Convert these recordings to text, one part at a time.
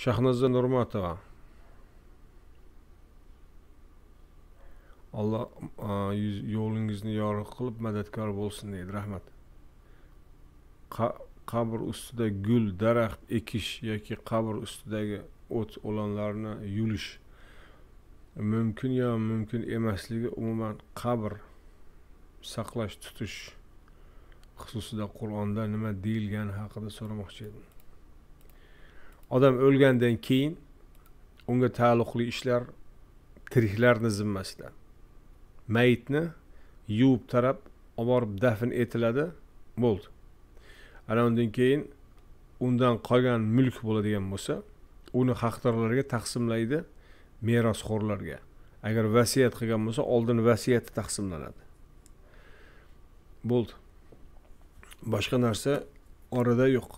shahnoza nurmatova alloh yo'lingizni yorug' qilib madadkor bo'lsin deydi rahmat qabr ustida gul daraxt ekish yoki qabr ustidagi o't o'lanlarni yulish mumkin yo mumkin emasligi umuman qabr saqlash tutish xususida qur'onda nima deyilgani haqida so'ramoqchi edim odam o'lgandan keyin unga taalluqli ishlar tiriklarni zimmasida mayitni yuvib tarab olib borib dafn etiladi bo'ldi ana undan keyin undan qolgan mulk bo'ladigan bo'lsa uni haqdorlarga taqsimlaydi merosxo'rlarga agar vasiyat qilgan bo'lsa oldin vasiyati taqsimlanadi bo'ldi boshqa narsa orada yo'q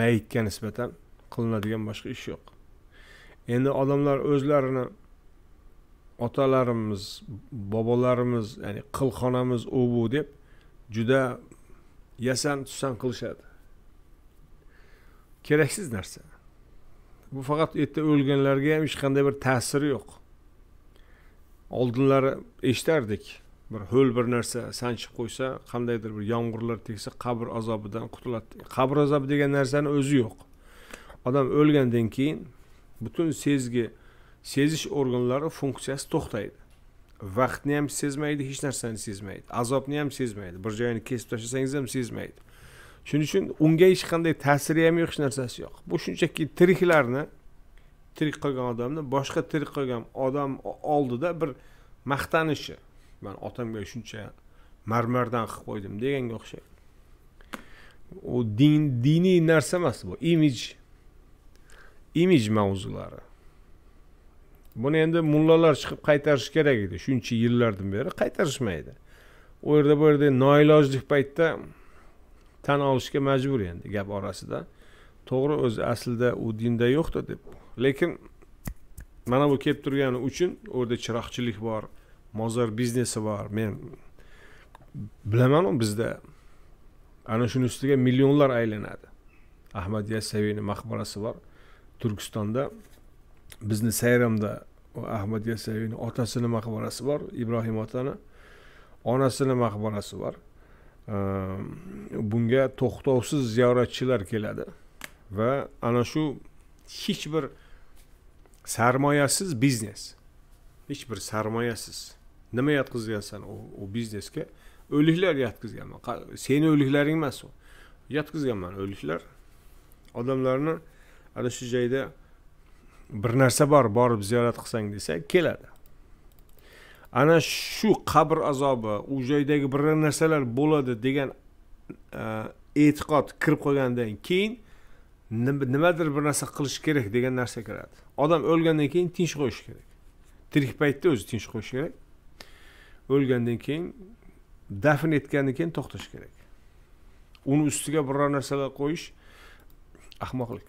mayitga nisbatan qilinadigan boshqa ish yo'q endi odamlar o'zlarini otalarimiz bobolarimiz ya'ni qilxonamiz u bu deb juda yasan tusan qilishadi keraksiz narsa bu faqat u yerda o'lganlarga ham hech qanday bir ta'siri yo'q oldinlari eshitardik bir ho'l bir narsa sanchib qo'ysa qandaydir bir yomg'irlar tegsa qabr azobidan qutuladi qabr azobi degan narsani o'zi yo'q odam o'lgandan keyin butun sezgi sezish organlari funksiyasi to'xtaydi vaqtni ham sezmaydi hech narsani sezmaydi azobni ham sezmaydi bir joyini kesib tashlasangiz ham sezmaydi shuning uchun unga hech qanday ta'siri ham yo'q hech narsasi yo'q bu shunchaki tiriklarni tirik qolgan odamni boshqa tirik qolgan odam oldida bir maqtanishi man otamga shuncha marmardan qilib qo'ydim deganga o'xshaydi u din diniy narsa emas bu imij imij mavzulari buni endi mullalar chiqib qaytarish kerak edi shuncha yillardan beri qaytarishmaydi u yerda bu yerda noilojlik paytda tan olishga majbur endi gap orasida to'g'ri o'zi aslida u dinda yo'qda deb lekin mana bu kelib turgani uchun u yerda chiroqchilik bor mozor biznesi bor men bilamanu bizda ana shuni ustiga millionlar aylanadi ahmad yassaviyni maqbarasi bor turkistonda bizni sayramda ahmad otasi otasini maqbarasi bor ibrohim otani onasini maqbarasi bor ehm, bunga to'xtovsiz ziyoratchilar keladi va ana shu hech bir sarmoyasiz biznes hech bir sarmoyasiz nima yotqizgansan u biznesga o'liklar yotqizganman seni o'liklaring emas u yotqizganman o'liklar odamlarni ana shu joyda bir narsa bor borib ziyorat qilsang desa keladi ana shu qabr azobi u joydagi bir narsalar bo'ladi degan e, e'tiqod kirib qolgandan keyin nimadir bir narsa qilish kerak degan narsa kiradi odam o'lgandan keyin tinch qo'yish kerak tirik paytda o'zi tinch qo'yish kerak o'lgandan keyin dafn etgandan keyin to'xtash kerak uni ustiga biror narsalar qo'yish ahmoqlik